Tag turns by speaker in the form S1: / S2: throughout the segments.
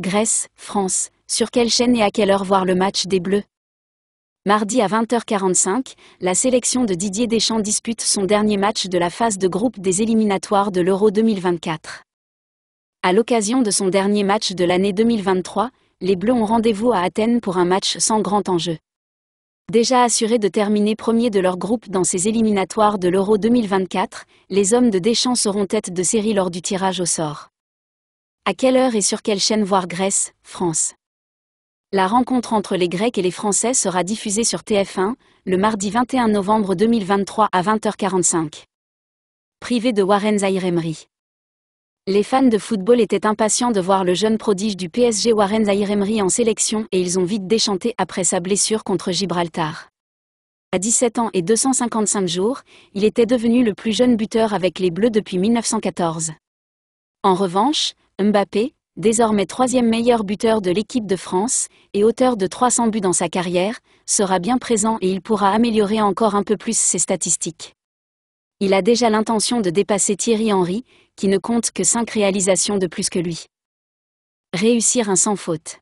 S1: Grèce, France, sur quelle chaîne et à quelle heure voir le match des Bleus Mardi à 20h45, la sélection de Didier Deschamps dispute son dernier match de la phase de groupe des éliminatoires de l'Euro 2024. À l'occasion de son dernier match de l'année 2023, les Bleus ont rendez-vous à Athènes pour un match sans grand enjeu. Déjà assurés de terminer premier de leur groupe dans ces éliminatoires de l'Euro 2024, les hommes de Deschamps seront tête de série lors du tirage au sort. À quelle heure et sur quelle chaîne voir Grèce, France La rencontre entre les Grecs et les Français sera diffusée sur TF1, le mardi 21 novembre 2023 à 20h45. Privé de Warren Zairemri Les fans de football étaient impatients de voir le jeune prodige du PSG Warren Zairemri en sélection et ils ont vite déchanté après sa blessure contre Gibraltar. À 17 ans et 255 jours, il était devenu le plus jeune buteur avec les Bleus depuis 1914. En revanche, Mbappé, désormais troisième meilleur buteur de l'équipe de France, et auteur de 300 buts dans sa carrière, sera bien présent et il pourra améliorer encore un peu plus ses statistiques. Il a déjà l'intention de dépasser Thierry Henry, qui ne compte que 5 réalisations de plus que lui. Réussir un sans faute.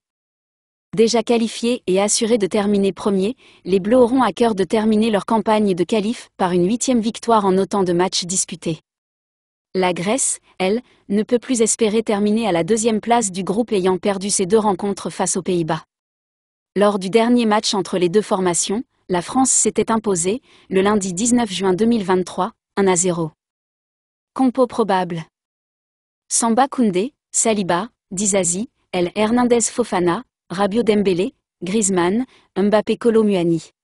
S1: Déjà qualifié et assuré de terminer premier, les Bleus auront à cœur de terminer leur campagne de qualif par une huitième victoire en autant de matchs disputés. La Grèce, elle, ne peut plus espérer terminer à la deuxième place du groupe ayant perdu ses deux rencontres face aux Pays-Bas. Lors du dernier match entre les deux formations, la France s'était imposée, le lundi 19 juin 2023, 1 à 0. Compo probable. Samba Koundé, Saliba, Dizazi, El Hernandez Fofana, Rabio Dembélé, Griezmann, Mbappé Muani.